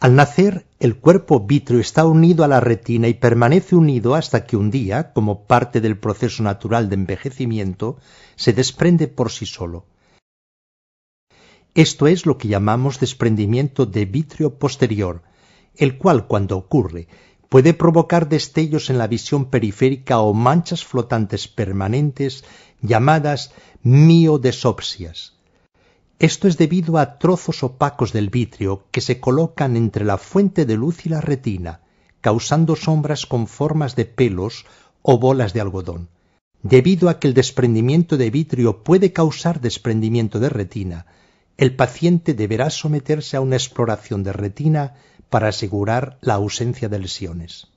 Al nacer, el cuerpo vitrio está unido a la retina y permanece unido hasta que un día, como parte del proceso natural de envejecimiento, se desprende por sí solo. Esto es lo que llamamos desprendimiento de vitrio posterior, el cual cuando ocurre puede provocar destellos en la visión periférica o manchas flotantes permanentes llamadas miodesopsias. Esto es debido a trozos opacos del vitrio que se colocan entre la fuente de luz y la retina, causando sombras con formas de pelos o bolas de algodón. Debido a que el desprendimiento de vitrio puede causar desprendimiento de retina, el paciente deberá someterse a una exploración de retina para asegurar la ausencia de lesiones.